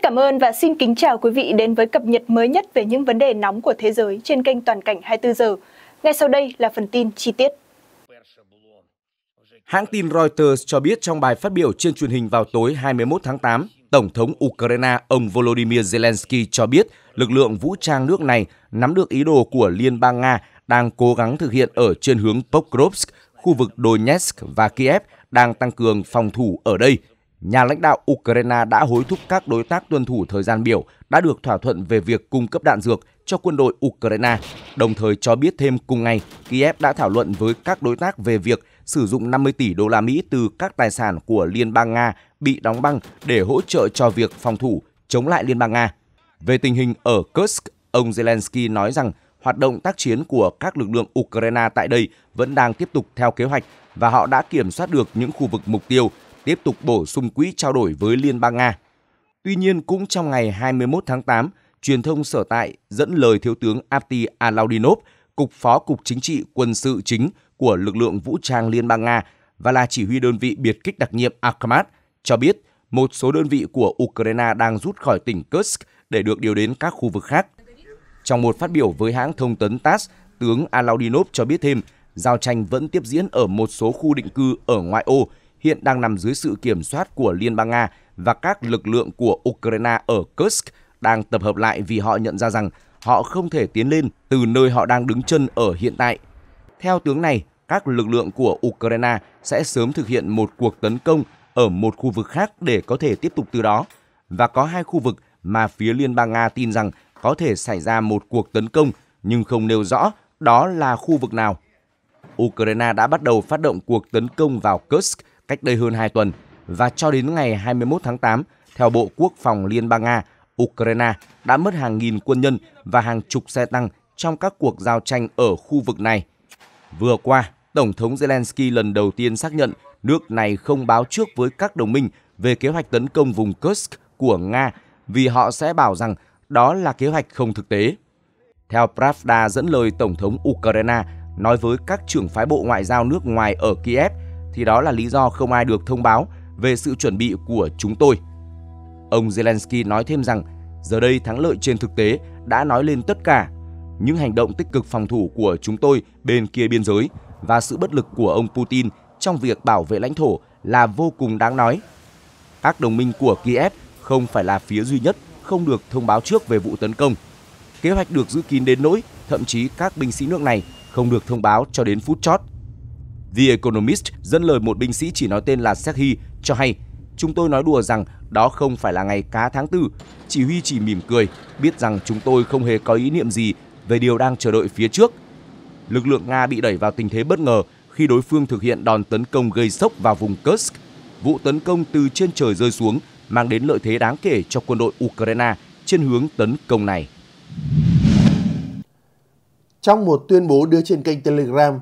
Rất cảm ơn và xin kính chào quý vị đến với cập nhật mới nhất về những vấn đề nóng của thế giới trên kênh Toàn cảnh 24 giờ. Ngay sau đây là phần tin chi tiết. Hãng tin Reuters cho biết trong bài phát biểu trên truyền hình vào tối 21 tháng 8, Tổng thống Ukraine ông Volodymyr Zelensky cho biết lực lượng vũ trang nước này nắm được ý đồ của Liên bang Nga đang cố gắng thực hiện ở trên hướng Pokrovsk, khu vực Donetsk và Kiev đang tăng cường phòng thủ ở đây – nhà lãnh đạo Ukraine đã hối thúc các đối tác tuân thủ thời gian biểu đã được thỏa thuận về việc cung cấp đạn dược cho quân đội Ukraine, đồng thời cho biết thêm cùng ngày, Kiev đã thảo luận với các đối tác về việc sử dụng 50 tỷ đô la Mỹ từ các tài sản của Liên bang Nga bị đóng băng để hỗ trợ cho việc phòng thủ chống lại Liên bang Nga. Về tình hình ở Kursk, ông Zelensky nói rằng hoạt động tác chiến của các lực lượng Ukraine tại đây vẫn đang tiếp tục theo kế hoạch và họ đã kiểm soát được những khu vực mục tiêu tiếp tục bổ sung quỹ trao đổi với Liên bang Nga. Tuy nhiên, cũng trong ngày 21 tháng 8, truyền thông sở tại dẫn lời Thiếu tướng Apti Alaudinov, Cục Phó Cục Chính trị Quân sự chính của lực lượng vũ trang Liên bang Nga và là chỉ huy đơn vị biệt kích đặc nhiệm Akhmat, cho biết một số đơn vị của Ukraine đang rút khỏi tỉnh Kursk để được điều đến các khu vực khác. Trong một phát biểu với hãng thông tấn TASS, tướng Alaudinov cho biết thêm, giao tranh vẫn tiếp diễn ở một số khu định cư ở ngoại ô hiện đang nằm dưới sự kiểm soát của Liên bang Nga và các lực lượng của Ukraine ở Kursk đang tập hợp lại vì họ nhận ra rằng họ không thể tiến lên từ nơi họ đang đứng chân ở hiện tại. Theo tướng này, các lực lượng của Ukraine sẽ sớm thực hiện một cuộc tấn công ở một khu vực khác để có thể tiếp tục từ đó. Và có hai khu vực mà phía Liên bang Nga tin rằng có thể xảy ra một cuộc tấn công nhưng không nêu rõ đó là khu vực nào. Ukraine đã bắt đầu phát động cuộc tấn công vào Kursk cách đây hơn 2 tuần và cho đến ngày 21 tháng 8, theo Bộ Quốc phòng Liên bang Nga, Ukraine đã mất hàng nghìn quân nhân và hàng chục xe tăng trong các cuộc giao tranh ở khu vực này. Vừa qua, Tổng thống Zelensky lần đầu tiên xác nhận nước này không báo trước với các đồng minh về kế hoạch tấn công vùng Kursk của Nga vì họ sẽ bảo rằng đó là kế hoạch không thực tế. Theo Pravda dẫn lời Tổng thống Ukraine nói với các trưởng phái bộ ngoại giao nước ngoài ở Kiev, thì đó là lý do không ai được thông báo về sự chuẩn bị của chúng tôi. Ông Zelensky nói thêm rằng giờ đây thắng lợi trên thực tế đã nói lên tất cả những hành động tích cực phòng thủ của chúng tôi bên kia biên giới và sự bất lực của ông Putin trong việc bảo vệ lãnh thổ là vô cùng đáng nói. Các đồng minh của Kiev không phải là phía duy nhất không được thông báo trước về vụ tấn công. Kế hoạch được giữ kín đến nỗi thậm chí các binh sĩ nước này không được thông báo cho đến phút chót The Economist dẫn lời một binh sĩ chỉ nói tên là Serhi cho hay Chúng tôi nói đùa rằng đó không phải là ngày cá tháng tư. Chỉ huy chỉ mỉm cười, biết rằng chúng tôi không hề có ý niệm gì về điều đang chờ đợi phía trước. Lực lượng Nga bị đẩy vào tình thế bất ngờ khi đối phương thực hiện đòn tấn công gây sốc vào vùng Kursk. Vụ tấn công từ trên trời rơi xuống mang đến lợi thế đáng kể cho quân đội Ukraine trên hướng tấn công này. Trong một tuyên bố đưa trên kênh Telegram,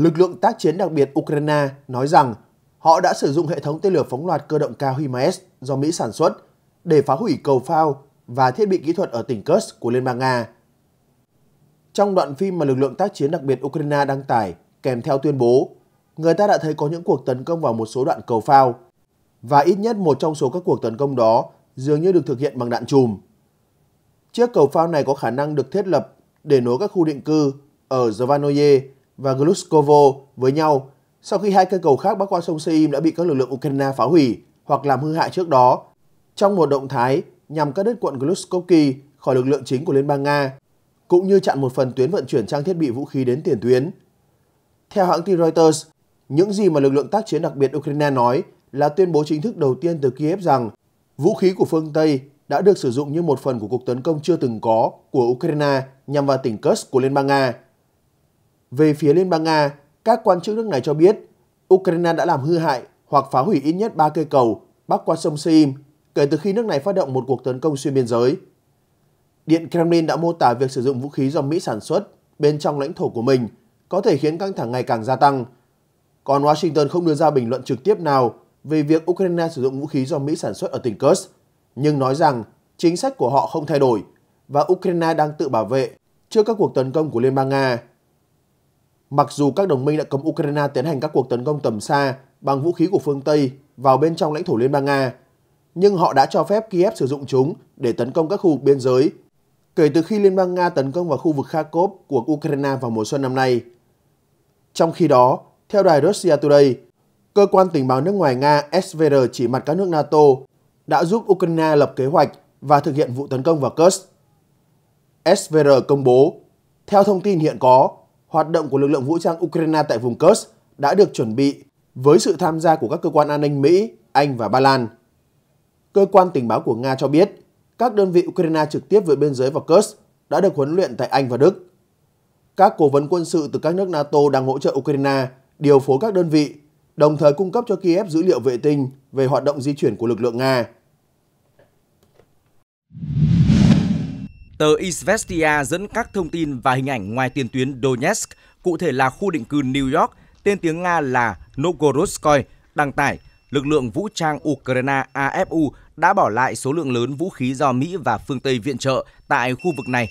Lực lượng tác chiến đặc biệt Ukraine nói rằng họ đã sử dụng hệ thống tên lửa phóng loạt cơ động cao HIMARS do Mỹ sản xuất để phá hủy cầu phao và thiết bị kỹ thuật ở tỉnh Kursk của Liên bang Nga. Trong đoạn phim mà lực lượng tác chiến đặc biệt Ukraine đăng tải kèm theo tuyên bố, người ta đã thấy có những cuộc tấn công vào một số đoạn cầu phao và ít nhất một trong số các cuộc tấn công đó dường như được thực hiện bằng đạn chùm. Chiếc cầu phao này có khả năng được thiết lập để nối các khu định cư ở Zvanoye và Gluskovo với nhau sau khi hai cây cầu khác bắc qua sông Seim đã bị các lực lượng Ukraine phá hủy hoặc làm hư hại trước đó trong một động thái nhằm cắt đứt quận Glukovsky khỏi lực lượng chính của Liên bang Nga, cũng như chặn một phần tuyến vận chuyển trang thiết bị vũ khí đến tiền tuyến. Theo hãng tin Reuters, những gì mà lực lượng tác chiến đặc biệt Ukraine nói là tuyên bố chính thức đầu tiên từ Kiev rằng vũ khí của phương Tây đã được sử dụng như một phần của cuộc tấn công chưa từng có của Ukraine nhằm vào tỉnh Kursk của Liên bang Nga. Về phía Liên bang Nga, các quan chức nước này cho biết Ukraine đã làm hư hại hoặc phá hủy ít nhất 3 cây cầu bắc qua sông Seim kể từ khi nước này phát động một cuộc tấn công xuyên biên giới. Điện Kremlin đã mô tả việc sử dụng vũ khí do Mỹ sản xuất bên trong lãnh thổ của mình có thể khiến căng thẳng ngày càng gia tăng. Còn Washington không đưa ra bình luận trực tiếp nào về việc Ukraine sử dụng vũ khí do Mỹ sản xuất ở tỉnh Kursk, nhưng nói rằng chính sách của họ không thay đổi và Ukraine đang tự bảo vệ trước các cuộc tấn công của Liên bang Nga. Mặc dù các đồng minh đã cấm Ukraine tiến hành các cuộc tấn công tầm xa bằng vũ khí của phương Tây vào bên trong lãnh thổ Liên bang Nga, nhưng họ đã cho phép Kiev sử dụng chúng để tấn công các khu vực biên giới. Kể từ khi Liên bang Nga tấn công vào khu vực Kharkov của Ukraine vào mùa xuân năm nay. Trong khi đó, theo đài Russia Today, cơ quan tình báo nước ngoài Nga SVR chỉ mặt các nước NATO đã giúp Ukraine lập kế hoạch và thực hiện vụ tấn công vào Kursk. SVR công bố, theo thông tin hiện có, hoạt động của lực lượng vũ trang Ukraine tại vùng Kursk đã được chuẩn bị với sự tham gia của các cơ quan an ninh Mỹ, Anh và Ba Lan. Cơ quan tình báo của Nga cho biết, các đơn vị Ukraine trực tiếp vượt biên giới vào Kursk đã được huấn luyện tại Anh và Đức. Các cố vấn quân sự từ các nước NATO đang hỗ trợ Ukraine điều phối các đơn vị, đồng thời cung cấp cho Kiev dữ liệu vệ tinh về hoạt động di chuyển của lực lượng Nga. Tờ Izvestia dẫn các thông tin và hình ảnh ngoài tiền tuyến Donetsk, cụ thể là khu định cư New York, tên tiếng Nga là Novgorodskoy, đăng tải lực lượng vũ trang Ukraine AFU đã bỏ lại số lượng lớn vũ khí do Mỹ và phương Tây viện trợ tại khu vực này.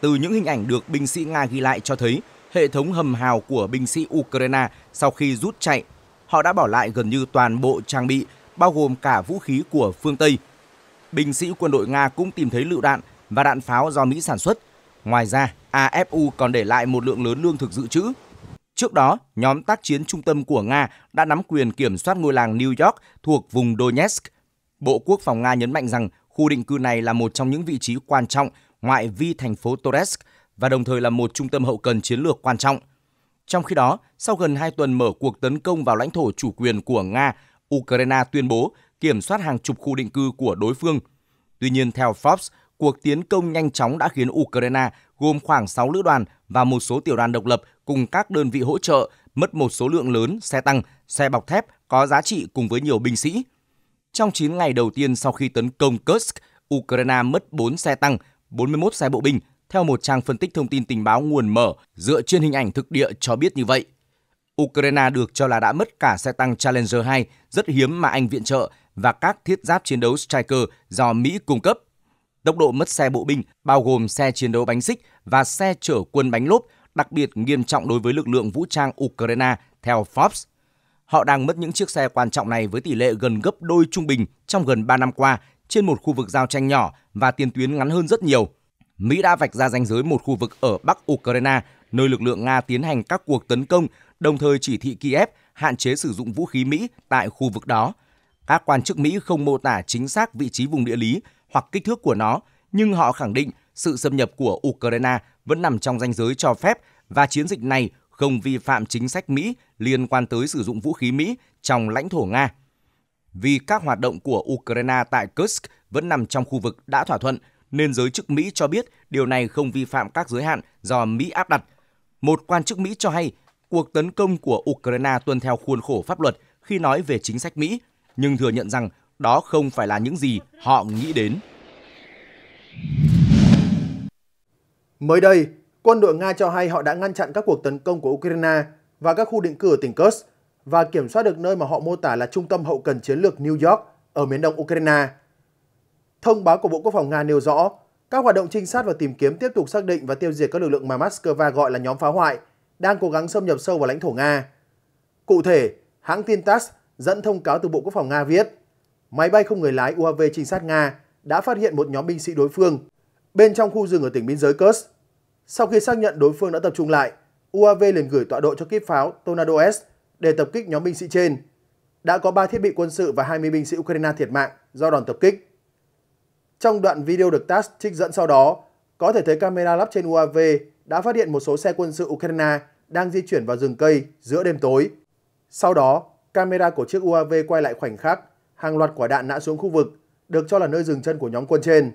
Từ những hình ảnh được binh sĩ Nga ghi lại cho thấy, hệ thống hầm hào của binh sĩ Ukraine sau khi rút chạy, họ đã bỏ lại gần như toàn bộ trang bị, bao gồm cả vũ khí của phương Tây. Binh sĩ quân đội Nga cũng tìm thấy lựu đạn và đạn pháo do Mỹ sản xuất. Ngoài ra, AFU còn để lại một lượng lớn lương thực dự trữ. Trước đó, nhóm tác chiến trung tâm của Nga đã nắm quyền kiểm soát ngôi làng New York thuộc vùng Donetsk. Bộ Quốc phòng Nga nhấn mạnh rằng khu định cư này là một trong những vị trí quan trọng ngoại vi thành phố Toretsk và đồng thời là một trung tâm hậu cần chiến lược quan trọng. Trong khi đó, sau gần 2 tuần mở cuộc tấn công vào lãnh thổ chủ quyền của Nga, Ukraine tuyên bố kiểm soát hàng chục khu định cư của đối phương. Tuy nhiên, theo Forbes, cuộc tiến công nhanh chóng đã khiến Ukraine gồm khoảng 6 lữ đoàn và một số tiểu đoàn độc lập cùng các đơn vị hỗ trợ mất một số lượng lớn xe tăng, xe bọc thép có giá trị cùng với nhiều binh sĩ. Trong 9 ngày đầu tiên sau khi tấn công Kursk, Ukraine mất 4 xe tăng, 41 xe bộ binh, theo một trang phân tích thông tin tình báo nguồn mở dựa trên hình ảnh thực địa cho biết như vậy. Ukraine được cho là đã mất cả xe tăng Challenger 2, rất hiếm mà Anh viện trợ, và các thiết giáp chiến đấu Striker do Mỹ cung cấp. Tốc độ mất xe bộ binh bao gồm xe chiến đấu bánh xích và xe chở quân bánh lốp đặc biệt nghiêm trọng đối với lực lượng vũ trang Ukraine theo Forbes. Họ đang mất những chiếc xe quan trọng này với tỷ lệ gần gấp đôi trung bình trong gần 3 năm qua trên một khu vực giao tranh nhỏ và tiền tuyến ngắn hơn rất nhiều. Mỹ đã vạch ra ranh giới một khu vực ở Bắc Ukraine nơi lực lượng Nga tiến hành các cuộc tấn công, đồng thời chỉ thị Kiev hạn chế sử dụng vũ khí Mỹ tại khu vực đó. Các quan chức Mỹ không mô tả chính xác vị trí vùng địa lý hoặc kích thước của nó, nhưng họ khẳng định sự xâm nhập của Ukraine vẫn nằm trong ranh giới cho phép và chiến dịch này không vi phạm chính sách Mỹ liên quan tới sử dụng vũ khí Mỹ trong lãnh thổ Nga. Vì các hoạt động của Ukraine tại Kursk vẫn nằm trong khu vực đã thỏa thuận, nên giới chức Mỹ cho biết điều này không vi phạm các giới hạn do Mỹ áp đặt. Một quan chức Mỹ cho hay cuộc tấn công của Ukraine tuân theo khuôn khổ pháp luật khi nói về chính sách Mỹ, nhưng thừa nhận rằng đó không phải là những gì họ nghĩ đến. Mới đây, quân đội Nga cho hay họ đã ngăn chặn các cuộc tấn công của Ukraine và các khu định cư ở tỉnh Kursk và kiểm soát được nơi mà họ mô tả là trung tâm hậu cần chiến lược New York ở miền đông Ukraine. Thông báo của Bộ Quốc phòng Nga nêu rõ, các hoạt động trinh sát và tìm kiếm tiếp tục xác định và tiêu diệt các lực lượng mà Moscow gọi là nhóm phá hoại đang cố gắng xâm nhập sâu vào lãnh thổ Nga. Cụ thể, hãng tin TASS dẫn thông cáo từ Bộ Quốc phòng Nga viết, máy bay không người lái UAV trinh sát Nga đã phát hiện một nhóm binh sĩ đối phương bên trong khu rừng ở tỉnh biên giới Kursk. Sau khi xác nhận đối phương đã tập trung lại, UAV liền gửi tọa độ cho kíp pháo Tornado S để tập kích nhóm binh sĩ trên. Đã có 3 thiết bị quân sự và 20 binh sĩ Ukraine thiệt mạng do đòn tập kích. Trong đoạn video được TASS trích dẫn sau đó, có thể thấy camera lắp trên UAV đã phát hiện một số xe quân sự Ukraine đang di chuyển vào rừng cây giữa đêm tối. Sau đó, camera của chiếc UAV quay lại khoảnh khắc hàng loạt quả đạn nã xuống khu vực, được cho là nơi dừng chân của nhóm quân trên.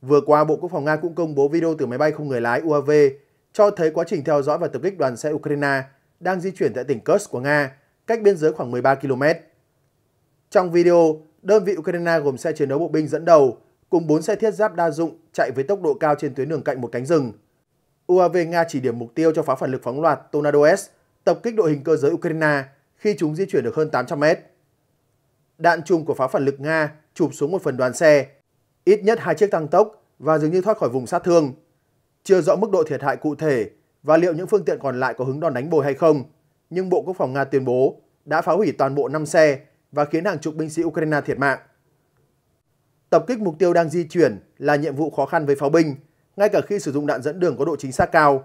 Vừa qua, Bộ Quốc phòng Nga cũng công bố video từ máy bay không người lái UAV cho thấy quá trình theo dõi và tập kích đoàn xe Ukraine đang di chuyển tại tỉnh Kursk của Nga, cách biên giới khoảng 13 km. Trong video, đơn vị Ukraine gồm xe chiến đấu bộ binh dẫn đầu cùng 4 xe thiết giáp đa dụng chạy với tốc độ cao trên tuyến đường cạnh một cánh rừng. UAV Nga chỉ điểm mục tiêu cho pháo phản lực phóng loạt Tornado S tập kích đội hình cơ giới Ukraine khi chúng di chuyển được hơn 800 mét đạn chùm của pháo phản lực Nga chụp xuống một phần đoàn xe, ít nhất hai chiếc tăng tốc và dường như thoát khỏi vùng sát thương. Chưa rõ mức độ thiệt hại cụ thể và liệu những phương tiện còn lại có hứng đòn đánh bồi hay không, nhưng Bộ Quốc phòng Nga tuyên bố đã phá hủy toàn bộ 5 xe và khiến hàng chục binh sĩ Ukraine thiệt mạng. Tập kích mục tiêu đang di chuyển là nhiệm vụ khó khăn với pháo binh, ngay cả khi sử dụng đạn dẫn đường có độ chính xác cao.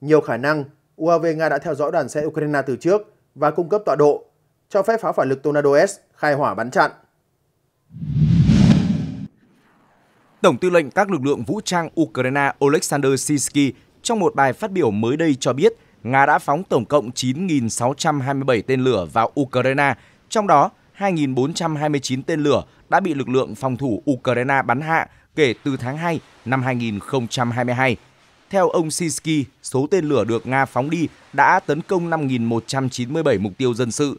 Nhiều khả năng, UAV Nga đã theo dõi đoàn xe Ukraine từ trước và cung cấp tọa độ, cho phép pháo phản lực Tornado S khai hỏa bắn chặn. Tổng tư lệnh các lực lượng vũ trang Ukraine Oleksandr Sisky trong một bài phát biểu mới đây cho biết Nga đã phóng tổng cộng 9.627 tên lửa vào Ukraine, trong đó 2.429 tên lửa đã bị lực lượng phòng thủ Ukraine bắn hạ kể từ tháng 2 năm 2022. Theo ông Sisky, số tên lửa được Nga phóng đi đã tấn công 5.197 mục tiêu dân sự,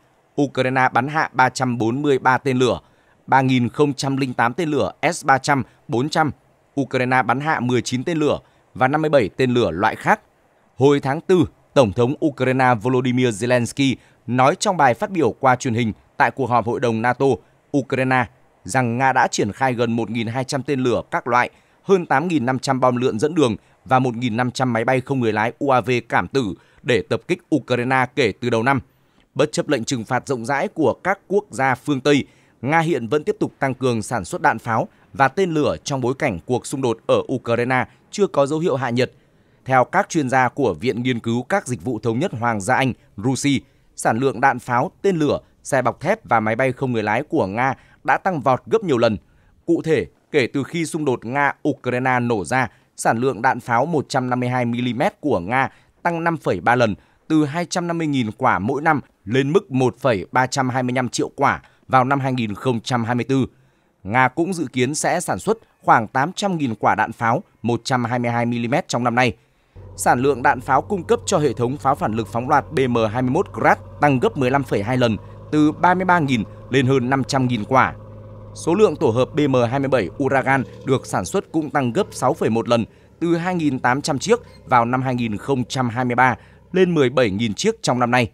Ukraine bắn hạ 343 tên lửa, 3.008 tên lửa S-300, 400. Ukraine bắn hạ 19 tên lửa và 57 tên lửa loại khác. Hồi tháng 4, Tổng thống Ukraine Volodymyr Zelensky nói trong bài phát biểu qua truyền hình tại cuộc họp Hội đồng NATO Ukraine rằng Nga đã triển khai gần 1.200 tên lửa các loại, hơn 8.500 bom lượn dẫn đường và 1.500 máy bay không người lái UAV cảm tử để tập kích Ukraine kể từ đầu năm – Bất chấp lệnh trừng phạt rộng rãi của các quốc gia phương Tây, Nga hiện vẫn tiếp tục tăng cường sản xuất đạn pháo và tên lửa trong bối cảnh cuộc xung đột ở Ukraine chưa có dấu hiệu hạ nhiệt. Theo các chuyên gia của Viện Nghiên cứu các dịch vụ thống nhất Hoàng gia Anh, RUSI, sản lượng đạn pháo, tên lửa, xe bọc thép và máy bay không người lái của Nga đã tăng vọt gấp nhiều lần. Cụ thể, kể từ khi xung đột Nga-Ukraine nổ ra, sản lượng đạn pháo 152mm của Nga tăng 5,3 lần – từ 250.000 quả mỗi năm lên mức 1,325 triệu quả vào năm 2024. Nga cũng dự kiến sẽ sản xuất khoảng 800.000 quả đạn pháo 122mm trong năm nay. Sản lượng đạn pháo cung cấp cho hệ thống pháo phản lực phóng loạt BM-21 Grad tăng gấp 15,2 lần, từ 33.000 lên hơn 500.000 quả. Số lượng tổ hợp BM-27 Uragan được sản xuất cũng tăng gấp 6,1 lần, từ 2.800 chiếc vào năm 2023 lên 17.000 chiếc trong năm nay.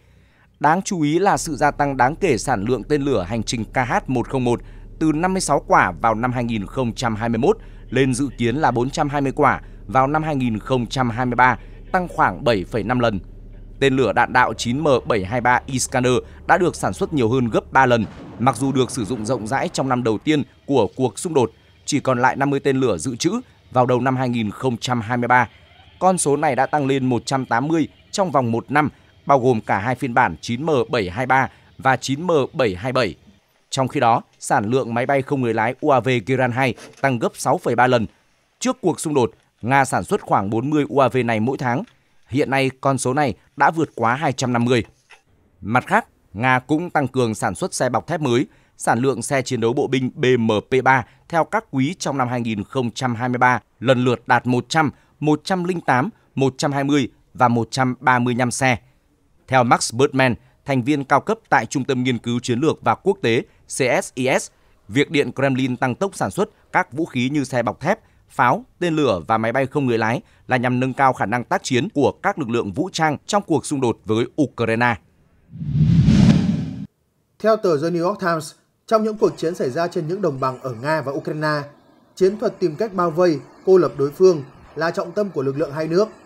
Đáng chú ý là sự gia tăng đáng kể sản lượng tên lửa hành trình KH-101 từ 56 quả vào năm 2021 lên dự kiến là 420 quả vào năm 2023, tăng khoảng 7,5 lần. Tên lửa đạn đạo 9M723 Iskander đã được sản xuất nhiều hơn gấp 3 lần, mặc dù được sử dụng rộng rãi trong năm đầu tiên của cuộc xung đột, chỉ còn lại 50 tên lửa dự trữ vào đầu năm 2023. Con số này đã tăng lên 180 trong vòng một năm, bao gồm cả hai phiên bản 9M723 và 9M727. Trong khi đó, sản lượng máy bay không người lái UAV Kiran 2 tăng gấp 6,3 lần. Trước cuộc xung đột, Nga sản xuất khoảng 40 UAV này mỗi tháng. Hiện nay, con số này đã vượt quá 250. Mặt khác, Nga cũng tăng cường sản xuất xe bọc thép mới, sản lượng xe chiến đấu bộ binh BMP-3 theo các quý trong năm 2023 lần lượt đạt 100, 108, 120 và 135 xe. Theo Max Birdman, thành viên cao cấp tại Trung tâm Nghiên cứu Chiến lược và Quốc tế CSIS, việc Điện Kremlin tăng tốc sản xuất các vũ khí như xe bọc thép, pháo, tên lửa và máy bay không người lái là nhằm nâng cao khả năng tác chiến của các lực lượng vũ trang trong cuộc xung đột với Ukraine. Theo tờ The New York Times, trong những cuộc chiến xảy ra trên những đồng bằng ở Nga và Ukraine, chiến thuật tìm cách bao vây, cô lập đối phương là trọng tâm của lực lượng hai nước –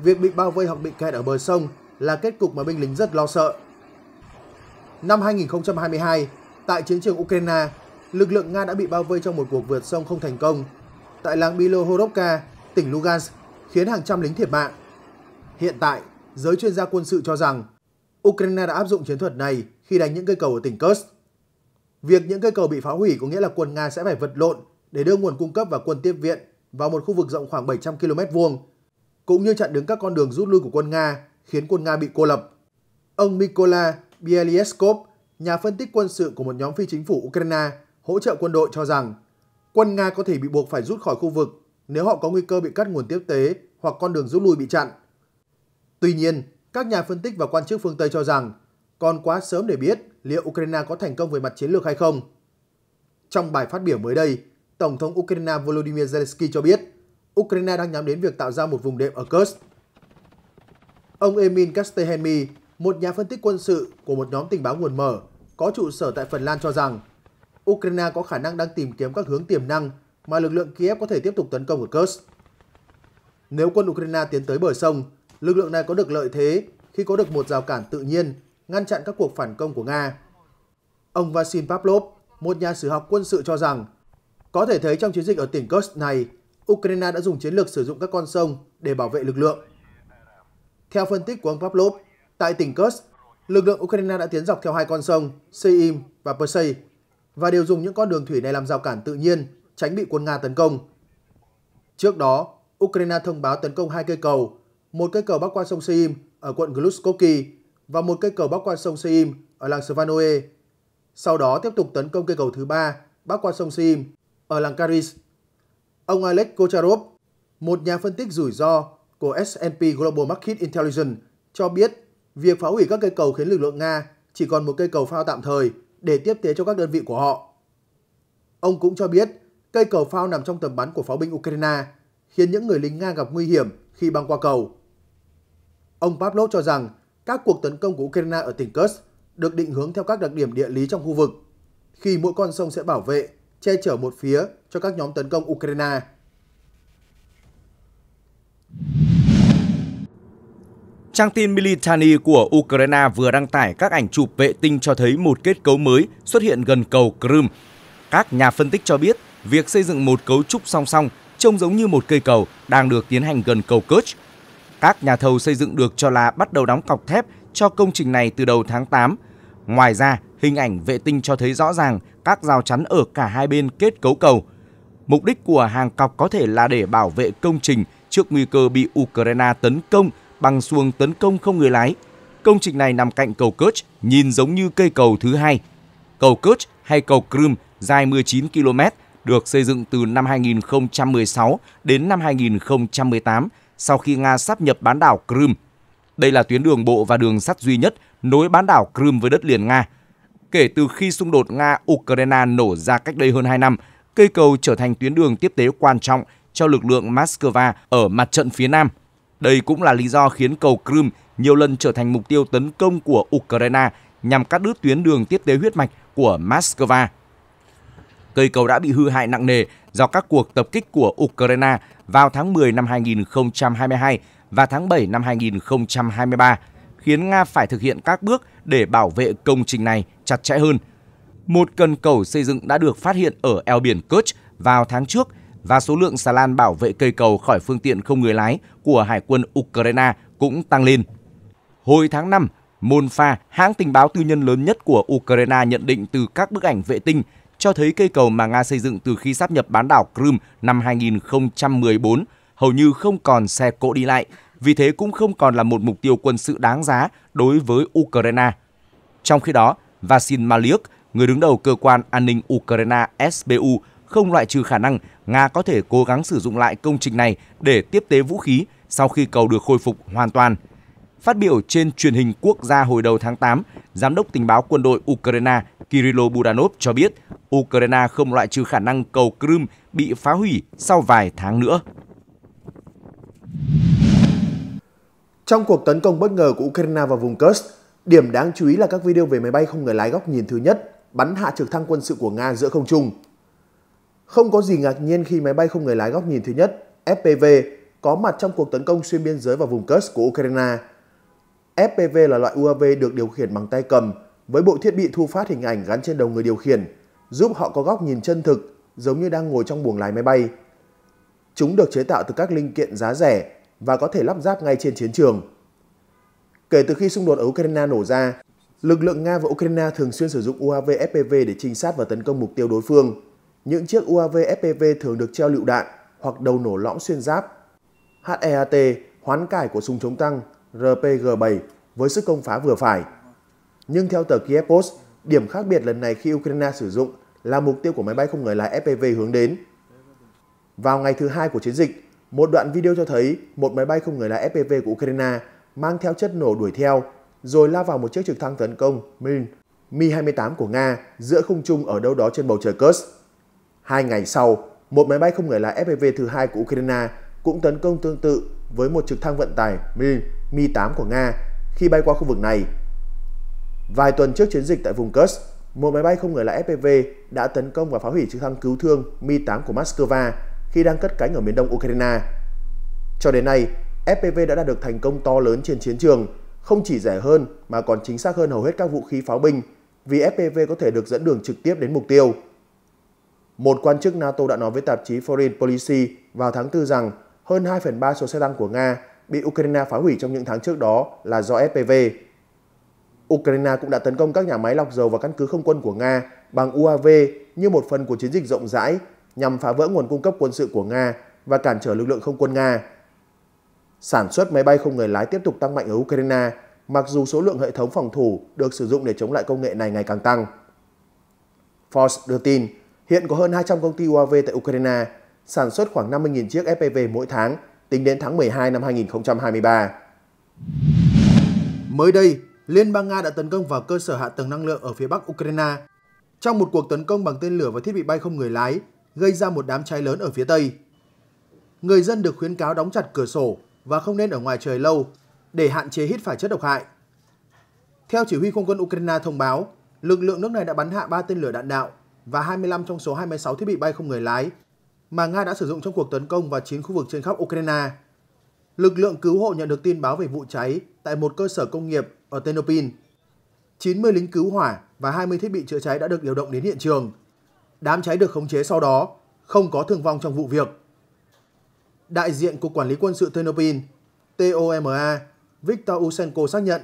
việc bị bao vây hoặc bị kẹt ở bờ sông là kết cục mà binh lính rất lo sợ. Năm 2022, tại chiến trường Ukraine, lực lượng Nga đã bị bao vây trong một cuộc vượt sông không thành công tại làng Bilohorovka, tỉnh Lugansk, khiến hàng trăm lính thiệt mạng. Hiện tại, giới chuyên gia quân sự cho rằng Ukraine đã áp dụng chiến thuật này khi đánh những cây cầu ở tỉnh Kursk. Việc những cây cầu bị phá hủy có nghĩa là quân Nga sẽ phải vật lộn để đưa nguồn cung cấp và quân tiếp viện vào một khu vực rộng khoảng 700 km vuông cũng như chặn đứng các con đường rút lui của quân Nga, khiến quân Nga bị cô lập. Ông Mykola Bielyeskov, nhà phân tích quân sự của một nhóm phi chính phủ Ukraine, hỗ trợ quân đội cho rằng quân Nga có thể bị buộc phải rút khỏi khu vực nếu họ có nguy cơ bị cắt nguồn tiếp tế hoặc con đường rút lui bị chặn. Tuy nhiên, các nhà phân tích và quan chức phương Tây cho rằng còn quá sớm để biết liệu Ukraine có thành công về mặt chiến lược hay không. Trong bài phát biểu mới đây, Tổng thống Ukraine Volodymyr Zelensky cho biết Ukraine đang nhắm đến việc tạo ra một vùng đệm ở Kursk. Ông Emin Kastehemi, một nhà phân tích quân sự của một nhóm tình báo nguồn mở có trụ sở tại Phần Lan cho rằng Ukraine có khả năng đang tìm kiếm các hướng tiềm năng mà lực lượng Kiev có thể tiếp tục tấn công ở Kursk. Nếu quân Ukraine tiến tới bờ sông, lực lượng này có được lợi thế khi có được một rào cản tự nhiên ngăn chặn các cuộc phản công của Nga. Ông Vasil Pavlov, một nhà sử học quân sự cho rằng, có thể thấy trong chiến dịch ở tỉnh Kursk này, Ukraine đã dùng chiến lược sử dụng các con sông để bảo vệ lực lượng. Theo phân tích của ông Pavlov, tại tỉnh Kursk, lực lượng Ukraine đã tiến dọc theo hai con sông Seim và Persei và đều dùng những con đường thủy này làm rào cản tự nhiên, tránh bị quân Nga tấn công. Trước đó, Ukraine thông báo tấn công hai cây cầu, một cây cầu bắc qua sông Seim ở quận Glushkovki và một cây cầu bắc qua sông Seim ở làng Svanoe. Sau đó tiếp tục tấn công cây cầu thứ ba bắc qua sông Seim ở làng Karis Ông Alex Kocharov, một nhà phân tích rủi ro của S&P Global Market Intelligence, cho biết việc phá hủy các cây cầu khiến lực lượng Nga chỉ còn một cây cầu phao tạm thời để tiếp tế cho các đơn vị của họ. Ông cũng cho biết cây cầu phao nằm trong tầm bắn của pháo binh Ukraine, khiến những người lính Nga gặp nguy hiểm khi băng qua cầu. Ông Pavlov cho rằng các cuộc tấn công của Ukraine ở tỉnh Kursk được định hướng theo các đặc điểm địa lý trong khu vực, khi mỗi con sông sẽ bảo vệ che chở một phía cho các nhóm tấn công Ukraine. Trang tin Militani của Ukraine vừa đăng tải các ảnh chụp vệ tinh cho thấy một kết cấu mới xuất hiện gần cầu Crimea. Các nhà phân tích cho biết, việc xây dựng một cấu trúc song song trông giống như một cây cầu đang được tiến hành gần cầu Kerch. Các nhà thầu xây dựng được cho là bắt đầu đóng cọc thép cho công trình này từ đầu tháng 8. Ngoài ra, hình ảnh vệ tinh cho thấy rõ ràng các rào chắn ở cả hai bên kết cấu cầu. Mục đích của hàng cọc có thể là để bảo vệ công trình trước nguy cơ bị Ukraine tấn công bằng xuồng tấn công không người lái. Công trình này nằm cạnh cầu Kerch, nhìn giống như cây cầu thứ hai. Cầu Kerch hay cầu Crimea dài 19 km, được xây dựng từ năm 2016 đến năm 2018 sau khi Nga sáp nhập bán đảo Crimea. Đây là tuyến đường bộ và đường sắt duy nhất nối bán đảo Crimea với đất liền Nga kể từ khi xung đột Nga-Ukraine nổ ra cách đây hơn 2 năm, cây cầu trở thành tuyến đường tiếp tế quan trọng cho lực lượng Moscow ở mặt trận phía Nam. Đây cũng là lý do khiến cầu Crimea nhiều lần trở thành mục tiêu tấn công của Ukraine nhằm cắt đứt tuyến đường tiếp tế huyết mạch của Moscow. Cây cầu đã bị hư hại nặng nề do các cuộc tập kích của Ukraine vào tháng 10 năm 2022 và tháng 7 năm 2023 khiến Nga phải thực hiện các bước để bảo vệ công trình này chặt chẽ hơn. Một cần cầu xây dựng đã được phát hiện ở eo biển Kerch vào tháng trước và số lượng xà lan bảo vệ cây cầu khỏi phương tiện không người lái của Hải quân Ukraine cũng tăng lên. Hồi tháng 5, Monfa, hãng tình báo tư nhân lớn nhất của Ukraine nhận định từ các bức ảnh vệ tinh cho thấy cây cầu mà Nga xây dựng từ khi sáp nhập bán đảo Crimea năm 2014 hầu như không còn xe cộ đi lại vì thế cũng không còn là một mục tiêu quân sự đáng giá đối với Ukraine. Trong khi đó, Vasil Maliuk, người đứng đầu cơ quan an ninh Ukraine SBU, không loại trừ khả năng Nga có thể cố gắng sử dụng lại công trình này để tiếp tế vũ khí sau khi cầu được khôi phục hoàn toàn. Phát biểu trên truyền hình quốc gia hồi đầu tháng 8, Giám đốc tình báo quân đội Ukraine Kirilo Budanov cho biết Ukraine không loại trừ khả năng cầu Crimea bị phá hủy sau vài tháng nữa. Trong cuộc tấn công bất ngờ của Ukraine vào vùng Kursk, điểm đáng chú ý là các video về máy bay không người lái góc nhìn thứ nhất bắn hạ trực thăng quân sự của Nga giữa không trung. Không có gì ngạc nhiên khi máy bay không người lái góc nhìn thứ nhất FPV có mặt trong cuộc tấn công xuyên biên giới vào vùng Kursk của Ukraine. FPV là loại UAV được điều khiển bằng tay cầm với bộ thiết bị thu phát hình ảnh gắn trên đầu người điều khiển, giúp họ có góc nhìn chân thực giống như đang ngồi trong buồng lái máy bay. Chúng được chế tạo từ các linh kiện giá rẻ và có thể lắp ráp ngay trên chiến trường. Kể từ khi xung đột ở Ukraine nổ ra, lực lượng Nga và Ukraine thường xuyên sử dụng UAV FPV để trinh sát và tấn công mục tiêu đối phương. Những chiếc UAV FPV thường được treo lựu đạn hoặc đầu nổ lõng xuyên giáp. HEAT, hoán cải của súng chống tăng RPG-7 với sức công phá vừa phải. Nhưng theo tờ Kiev Post, điểm khác biệt lần này khi Ukraine sử dụng là mục tiêu của máy bay không người lái FPV hướng đến. Vào ngày thứ hai của chiến dịch, một đoạn video cho thấy một máy bay không người lái FPV của Ukraine mang theo chất nổ đuổi theo, rồi lao vào một chiếc trực thăng tấn công Min Mi-28 của Nga giữa không trung ở đâu đó trên bầu trời Kursk. Hai ngày sau, một máy bay không người lái FPV thứ hai của Ukraine cũng tấn công tương tự với một trực thăng vận tải Min Mi-8 của Nga khi bay qua khu vực này. Vài tuần trước chiến dịch tại vùng Kursk, một máy bay không người lái FPV đã tấn công và phá hủy trực thăng cứu thương Mi-8 của Moscow khi đang cất cánh ở miền đông Ukraine. Cho đến nay, FPV đã đạt được thành công to lớn trên chiến trường, không chỉ rẻ hơn mà còn chính xác hơn hầu hết các vũ khí pháo binh vì FPV có thể được dẫn đường trực tiếp đến mục tiêu. Một quan chức NATO đã nói với tạp chí Foreign Policy vào tháng 4 rằng hơn 2 phần 3 số xe tăng của Nga bị Ukraine phá hủy trong những tháng trước đó là do FPV. Ukraine cũng đã tấn công các nhà máy lọc dầu và căn cứ không quân của Nga bằng UAV như một phần của chiến dịch rộng rãi nhằm phá vỡ nguồn cung cấp quân sự của Nga và cản trở lực lượng không quân Nga. Sản xuất máy bay không người lái tiếp tục tăng mạnh ở Ukraine, mặc dù số lượng hệ thống phòng thủ được sử dụng để chống lại công nghệ này ngày càng tăng. Forbes đưa tin, hiện có hơn 200 công ty UAV tại Ukraine, sản xuất khoảng 50.000 chiếc FPV mỗi tháng tính đến tháng 12 năm 2023. Mới đây, Liên bang Nga đã tấn công vào cơ sở hạ tầng năng lượng ở phía bắc Ukraine trong một cuộc tấn công bằng tên lửa và thiết bị bay không người lái gây ra một đám cháy lớn ở phía Tây. Người dân được khuyến cáo đóng chặt cửa sổ và không nên ở ngoài trời lâu để hạn chế hít phải chất độc hại. Theo chỉ huy không quân Ukraine thông báo, lực lượng nước này đã bắn hạ 3 tên lửa đạn đạo và 25 trong số 26 thiết bị bay không người lái mà Nga đã sử dụng trong cuộc tấn công vào 9 khu vực trên khắp Ukraine. Lực lượng cứu hộ nhận được tin báo về vụ cháy tại một cơ sở công nghiệp ở Ternopil. 90 lính cứu hỏa và 20 thiết bị chữa cháy đã được điều động đến hiện trường. Đám cháy được khống chế sau đó, không có thương vong trong vụ việc. Đại diện Cục Quản lý Quân sự Ternopil, TOMA, Viktor Usenko xác nhận,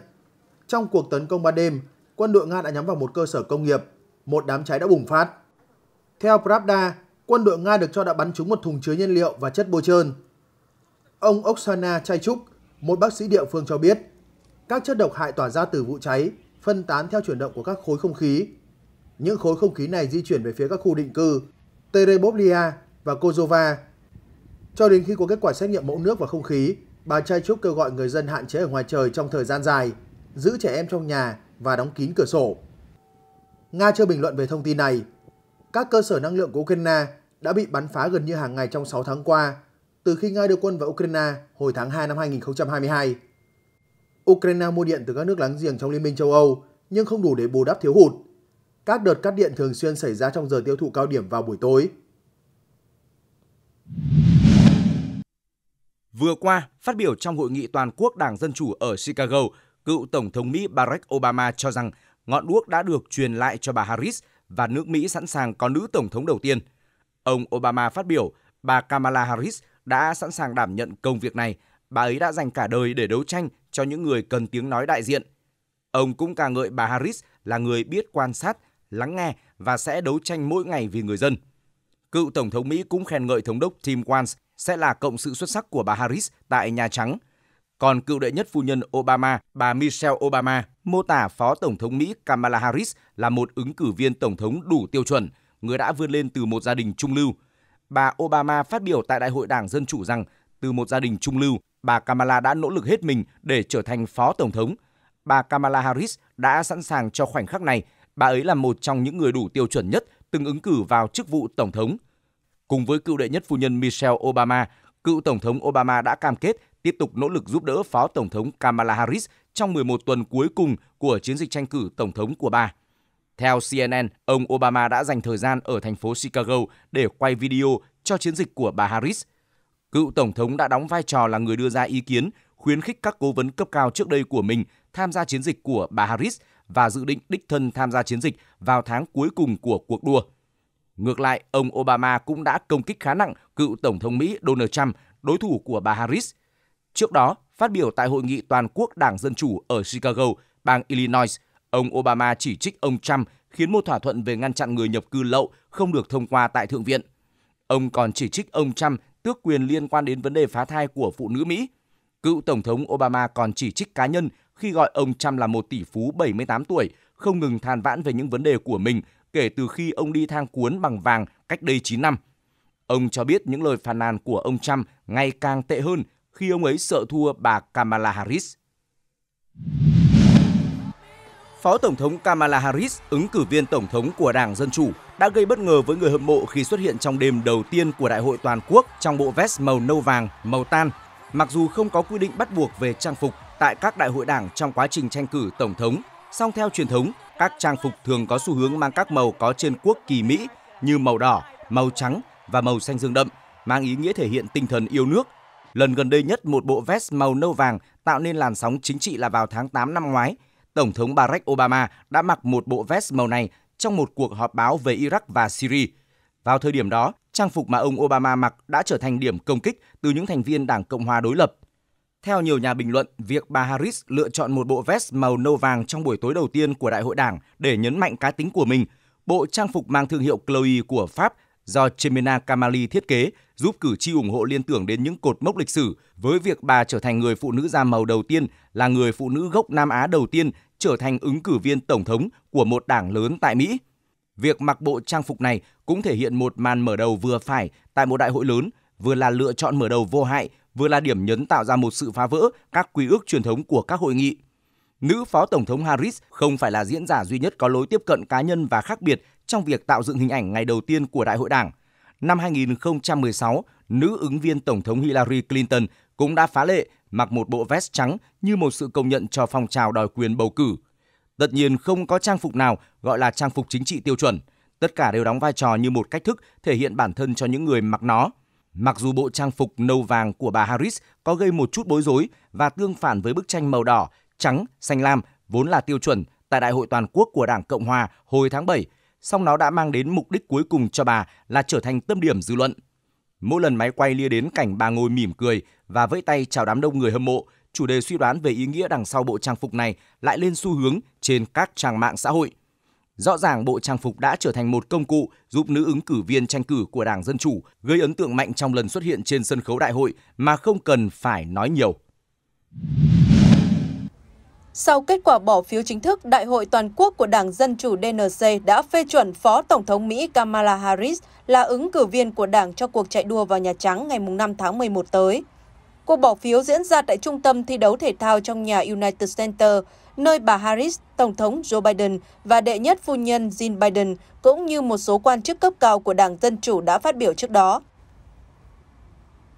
trong cuộc tấn công ban đêm, quân đội Nga đã nhắm vào một cơ sở công nghiệp, một đám cháy đã bùng phát. Theo Pravda, quân đội Nga được cho đã bắn trúng một thùng chứa nhiên liệu và chất bôi trơn. Ông Oksana Chaychuk, một bác sĩ địa phương cho biết, các chất độc hại tỏa ra từ vụ cháy phân tán theo chuyển động của các khối không khí những khối không khí này di chuyển về phía các khu định cư Terebovlia và Kozova. Cho đến khi có kết quả xét nghiệm mẫu nước và không khí, bà Chaychuk kêu gọi người dân hạn chế ở ngoài trời trong thời gian dài, giữ trẻ em trong nhà và đóng kín cửa sổ. Nga chưa bình luận về thông tin này. Các cơ sở năng lượng của Ukraine đã bị bắn phá gần như hàng ngày trong 6 tháng qua, từ khi Nga đưa quân vào Ukraine hồi tháng 2 năm 2022. Ukraine mua điện từ các nước láng giềng trong Liên minh châu Âu nhưng không đủ để bù đắp thiếu hụt. Các đợt cắt điện thường xuyên xảy ra trong giờ tiêu thụ cao điểm vào buổi tối. Vừa qua, phát biểu trong hội nghị toàn quốc Đảng Dân Chủ ở Chicago, cựu Tổng thống Mỹ Barack Obama cho rằng ngọn đuốc đã được truyền lại cho bà Harris và nước Mỹ sẵn sàng có nữ Tổng thống đầu tiên. Ông Obama phát biểu, bà Kamala Harris đã sẵn sàng đảm nhận công việc này. Bà ấy đã dành cả đời để đấu tranh cho những người cần tiếng nói đại diện. Ông cũng ca ngợi bà Harris là người biết quan sát lắng nghe và sẽ đấu tranh mỗi ngày vì người dân. Cựu Tổng thống Mỹ cũng khen ngợi Thống đốc Tim Walz sẽ là cộng sự xuất sắc của bà Harris tại Nhà Trắng. Còn cựu đệ nhất phu nhân Obama, bà Michelle Obama, mô tả Phó Tổng thống Mỹ Kamala Harris là một ứng cử viên Tổng thống đủ tiêu chuẩn, người đã vươn lên từ một gia đình trung lưu. Bà Obama phát biểu tại Đại hội Đảng Dân Chủ rằng từ một gia đình trung lưu, bà Kamala đã nỗ lực hết mình để trở thành Phó Tổng thống. Bà Kamala Harris đã sẵn sàng cho khoảnh khắc này bà ấy là một trong những người đủ tiêu chuẩn nhất từng ứng cử vào chức vụ tổng thống. Cùng với cựu đệ nhất phu nhân Michelle Obama, cựu tổng thống Obama đã cam kết tiếp tục nỗ lực giúp đỡ phó tổng thống Kamala Harris trong 11 tuần cuối cùng của chiến dịch tranh cử tổng thống của bà. Theo CNN, ông Obama đã dành thời gian ở thành phố Chicago để quay video cho chiến dịch của bà Harris. Cựu tổng thống đã đóng vai trò là người đưa ra ý kiến, khuyến khích các cố vấn cấp cao trước đây của mình tham gia chiến dịch của bà Harris – và dự định đích thân tham gia chiến dịch vào tháng cuối cùng của cuộc đua. Ngược lại, ông Obama cũng đã công kích khá nặng cựu Tổng thống Mỹ Donald Trump, đối thủ của bà Harris. Trước đó, phát biểu tại Hội nghị Toàn quốc Đảng Dân Chủ ở Chicago, bang Illinois, ông Obama chỉ trích ông Trump khiến một thỏa thuận về ngăn chặn người nhập cư lậu không được thông qua tại Thượng viện. Ông còn chỉ trích ông Trump tước quyền liên quan đến vấn đề phá thai của phụ nữ Mỹ. Cựu Tổng thống Obama còn chỉ trích cá nhân khi gọi ông Trump là một tỷ phú 78 tuổi, không ngừng than vãn về những vấn đề của mình kể từ khi ông đi thang cuốn bằng vàng cách đây 9 năm. Ông cho biết những lời phàn nàn của ông Trump ngày càng tệ hơn khi ông ấy sợ thua bà Kamala Harris. Phó Tổng thống Kamala Harris, ứng cử viên Tổng thống của Đảng Dân Chủ, đã gây bất ngờ với người hâm mộ khi xuất hiện trong đêm đầu tiên của Đại hội Toàn quốc trong bộ vest màu nâu vàng, màu tan. Mặc dù không có quy định bắt buộc về trang phục, tại các đại hội đảng trong quá trình tranh cử tổng thống. Song theo truyền thống, các trang phục thường có xu hướng mang các màu có trên quốc kỳ Mỹ như màu đỏ, màu trắng và màu xanh dương đậm, mang ý nghĩa thể hiện tinh thần yêu nước. Lần gần đây nhất một bộ vest màu nâu vàng tạo nên làn sóng chính trị là vào tháng 8 năm ngoái. Tổng thống Barack Obama đã mặc một bộ vest màu này trong một cuộc họp báo về Iraq và Syria. Vào thời điểm đó, trang phục mà ông Obama mặc đã trở thành điểm công kích từ những thành viên Đảng Cộng hòa đối lập. Theo nhiều nhà bình luận, việc bà Harris lựa chọn một bộ vest màu nâu vàng trong buổi tối đầu tiên của Đại hội Đảng để nhấn mạnh cá tính của mình, bộ trang phục mang thương hiệu Chloe của Pháp do Chemena Kamali thiết kế giúp cử tri ủng hộ liên tưởng đến những cột mốc lịch sử với việc bà trở thành người phụ nữ da màu đầu tiên, là người phụ nữ gốc Nam Á đầu tiên trở thành ứng cử viên tổng thống của một đảng lớn tại Mỹ. Việc mặc bộ trang phục này cũng thể hiện một màn mở đầu vừa phải tại một đại hội lớn, vừa là lựa chọn mở đầu vô hại vừa là điểm nhấn tạo ra một sự phá vỡ các quy ước truyền thống của các hội nghị. Nữ Phó Tổng thống Harris không phải là diễn giả duy nhất có lối tiếp cận cá nhân và khác biệt trong việc tạo dựng hình ảnh ngày đầu tiên của Đại hội Đảng. Năm 2016, nữ ứng viên Tổng thống Hillary Clinton cũng đã phá lệ mặc một bộ vest trắng như một sự công nhận cho phong trào đòi quyền bầu cử. Tất nhiên không có trang phục nào gọi là trang phục chính trị tiêu chuẩn. Tất cả đều đóng vai trò như một cách thức thể hiện bản thân cho những người mặc nó – Mặc dù bộ trang phục nâu vàng của bà Harris có gây một chút bối rối và tương phản với bức tranh màu đỏ, trắng, xanh lam vốn là tiêu chuẩn tại Đại hội toàn quốc của Đảng Cộng hòa hồi tháng 7, song nó đã mang đến mục đích cuối cùng cho bà là trở thành tâm điểm dư luận. Mỗi lần máy quay lia đến cảnh bà ngồi mỉm cười và vẫy tay chào đám đông người hâm mộ, chủ đề suy đoán về ý nghĩa đằng sau bộ trang phục này lại lên xu hướng trên các trang mạng xã hội – Rõ ràng bộ trang phục đã trở thành một công cụ giúp nữ ứng cử viên tranh cử của Đảng Dân Chủ gây ấn tượng mạnh trong lần xuất hiện trên sân khấu đại hội mà không cần phải nói nhiều. Sau kết quả bỏ phiếu chính thức, Đại hội toàn quốc của Đảng Dân Chủ DNC đã phê chuẩn Phó Tổng thống Mỹ Kamala Harris là ứng cử viên của Đảng cho cuộc chạy đua vào Nhà Trắng ngày 5 tháng 11 tới. Cuộc bỏ phiếu diễn ra tại trung tâm thi đấu thể thao trong nhà United Center, nơi bà Harris, Tổng thống Joe Biden và đệ nhất phu nhân Jill Biden cũng như một số quan chức cấp cao của Đảng Dân Chủ đã phát biểu trước đó.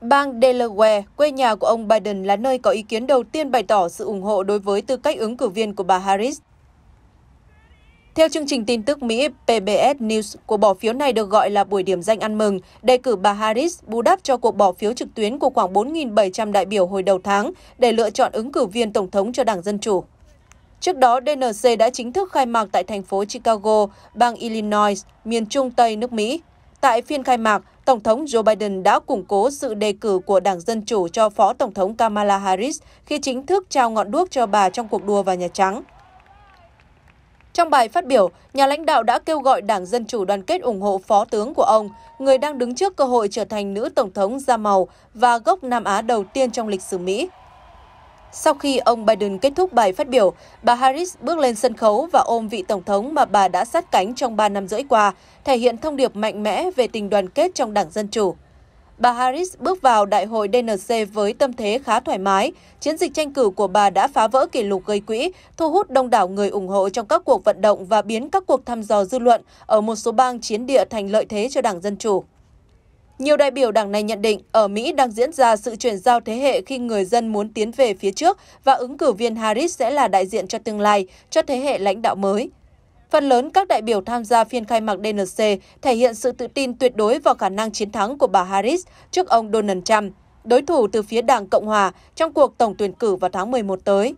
Bang Delaware, quê nhà của ông Biden là nơi có ý kiến đầu tiên bày tỏ sự ủng hộ đối với tư cách ứng cử viên của bà Harris theo chương trình tin tức Mỹ PBS News, cuộc bỏ phiếu này được gọi là buổi điểm danh ăn mừng, đề cử bà Harris bù đắp cho cuộc bỏ phiếu trực tuyến của khoảng 4.700 đại biểu hồi đầu tháng để lựa chọn ứng cử viên tổng thống cho Đảng Dân Chủ. Trước đó, DNC đã chính thức khai mạc tại thành phố Chicago, bang Illinois, miền trung Tây nước Mỹ. Tại phiên khai mạc, Tổng thống Joe Biden đã củng cố sự đề cử của Đảng Dân Chủ cho Phó Tổng thống Kamala Harris khi chính thức trao ngọn đuốc cho bà trong cuộc đua vào Nhà Trắng. Trong bài phát biểu, nhà lãnh đạo đã kêu gọi Đảng Dân Chủ đoàn kết ủng hộ phó tướng của ông, người đang đứng trước cơ hội trở thành nữ tổng thống da màu và gốc Nam Á đầu tiên trong lịch sử Mỹ. Sau khi ông Biden kết thúc bài phát biểu, bà Harris bước lên sân khấu và ôm vị tổng thống mà bà đã sát cánh trong 3 năm rưỡi qua, thể hiện thông điệp mạnh mẽ về tình đoàn kết trong Đảng Dân Chủ bà Harris bước vào đại hội DNC với tâm thế khá thoải mái. Chiến dịch tranh cử của bà đã phá vỡ kỷ lục gây quỹ, thu hút đông đảo người ủng hộ trong các cuộc vận động và biến các cuộc thăm dò dư luận ở một số bang chiến địa thành lợi thế cho Đảng Dân Chủ. Nhiều đại biểu đảng này nhận định ở Mỹ đang diễn ra sự chuyển giao thế hệ khi người dân muốn tiến về phía trước và ứng cử viên Harris sẽ là đại diện cho tương lai, cho thế hệ lãnh đạo mới. Phần lớn các đại biểu tham gia phiên khai mạc DNC thể hiện sự tự tin tuyệt đối vào khả năng chiến thắng của bà Harris trước ông Donald Trump, đối thủ từ phía Đảng Cộng Hòa trong cuộc tổng tuyển cử vào tháng 11 tới.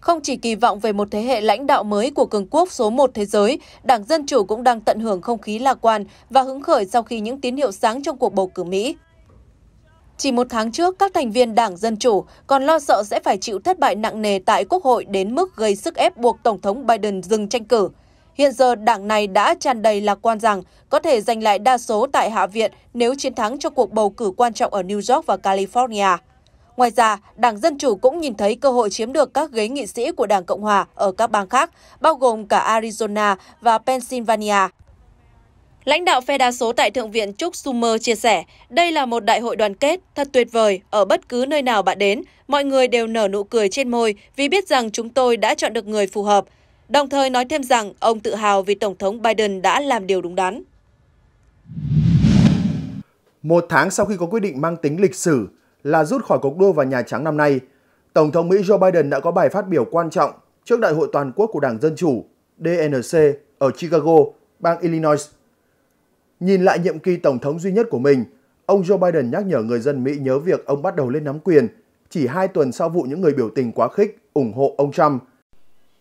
Không chỉ kỳ vọng về một thế hệ lãnh đạo mới của cường quốc số một thế giới, Đảng Dân Chủ cũng đang tận hưởng không khí lạc quan và hứng khởi sau khi những tín hiệu sáng trong cuộc bầu cử Mỹ. Chỉ một tháng trước, các thành viên Đảng Dân Chủ còn lo sợ sẽ phải chịu thất bại nặng nề tại Quốc hội đến mức gây sức ép buộc Tổng thống Biden dừng tranh cử. Hiện giờ, đảng này đã tràn đầy lạc quan rằng có thể giành lại đa số tại Hạ viện nếu chiến thắng cho cuộc bầu cử quan trọng ở New York và California. Ngoài ra, Đảng Dân Chủ cũng nhìn thấy cơ hội chiếm được các ghế nghị sĩ của Đảng Cộng Hòa ở các bang khác, bao gồm cả Arizona và Pennsylvania. Lãnh đạo phe đa số tại Thượng viện Trúc Sumer chia sẻ, đây là một đại hội đoàn kết thật tuyệt vời, ở bất cứ nơi nào bạn đến, mọi người đều nở nụ cười trên môi vì biết rằng chúng tôi đã chọn được người phù hợp. Đồng thời nói thêm rằng ông tự hào vì Tổng thống Biden đã làm điều đúng đắn. Một tháng sau khi có quyết định mang tính lịch sử là rút khỏi cuộc đua vào Nhà Trắng năm nay, Tổng thống Mỹ Joe Biden đã có bài phát biểu quan trọng trước Đại hội Toàn quốc của Đảng Dân Chủ, DNC, ở Chicago, bang Illinois Nhìn lại nhiệm kỳ tổng thống duy nhất của mình, ông Joe Biden nhắc nhở người dân Mỹ nhớ việc ông bắt đầu lên nắm quyền chỉ hai tuần sau vụ những người biểu tình quá khích ủng hộ ông Trump,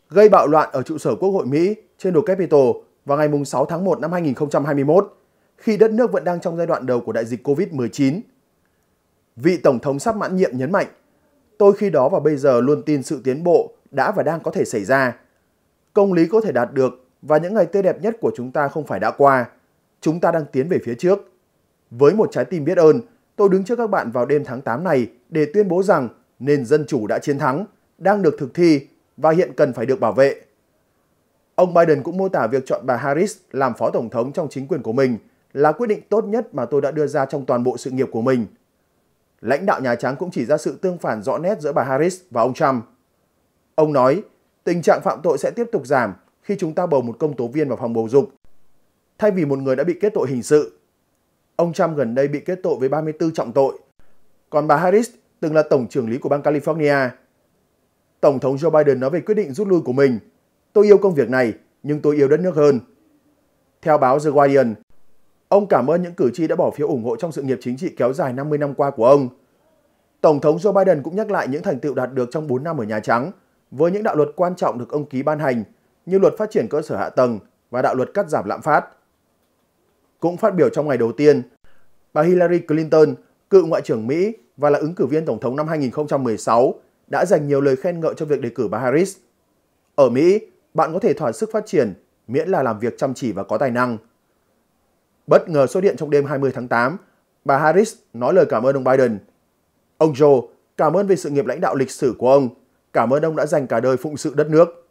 gây bạo loạn ở trụ sở Quốc hội Mỹ trên đồi Capitol vào ngày 6 tháng 1 năm 2021, khi đất nước vẫn đang trong giai đoạn đầu của đại dịch COVID-19. Vị Tổng thống sắp mãn nhiệm nhấn mạnh, tôi khi đó và bây giờ luôn tin sự tiến bộ đã và đang có thể xảy ra. Công lý có thể đạt được và những ngày tươi đẹp nhất của chúng ta không phải đã qua, chúng ta đang tiến về phía trước. Với một trái tim biết ơn, tôi đứng trước các bạn vào đêm tháng 8 này để tuyên bố rằng nền dân chủ đã chiến thắng, đang được thực thi và hiện cần phải được bảo vệ. Ông Biden cũng mô tả việc chọn bà Harris làm phó tổng thống trong chính quyền của mình là quyết định tốt nhất mà tôi đã đưa ra trong toàn bộ sự nghiệp của mình. Lãnh đạo Nhà Trắng cũng chỉ ra sự tương phản rõ nét giữa bà Harris và ông Trump. Ông nói, tình trạng phạm tội sẽ tiếp tục giảm khi chúng ta bầu một công tố viên vào phòng bầu dục thay vì một người đã bị kết tội hình sự. Ông Trump gần đây bị kết tội với 34 trọng tội, còn bà Harris từng là tổng trưởng lý của bang California. Tổng thống Joe Biden nói về quyết định rút lui của mình. Tôi yêu công việc này, nhưng tôi yêu đất nước hơn. Theo báo The Guardian, ông cảm ơn những cử tri đã bỏ phiếu ủng hộ trong sự nghiệp chính trị kéo dài 50 năm qua của ông. Tổng thống Joe Biden cũng nhắc lại những thành tựu đạt được trong 4 năm ở Nhà Trắng, với những đạo luật quan trọng được ông ký ban hành như luật phát triển cơ sở hạ tầng và đạo luật cắt giảm lạm phát cũng phát biểu trong ngày đầu tiên. Bà Hillary Clinton, cựu Ngoại trưởng Mỹ và là ứng cử viên Tổng thống năm 2016, đã dành nhiều lời khen ngợi cho việc đề cử bà Harris. Ở Mỹ, bạn có thể thỏa sức phát triển miễn là làm việc chăm chỉ và có tài năng. Bất ngờ xuất hiện trong đêm 20 tháng 8, bà Harris nói lời cảm ơn ông Biden. Ông Joe, cảm ơn về sự nghiệp lãnh đạo lịch sử của ông. Cảm ơn ông đã dành cả đời phụng sự đất nước.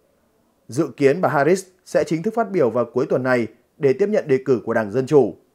Dự kiến bà Harris sẽ chính thức phát biểu vào cuối tuần này để tiếp nhận đề cử của Đảng Dân Chủ.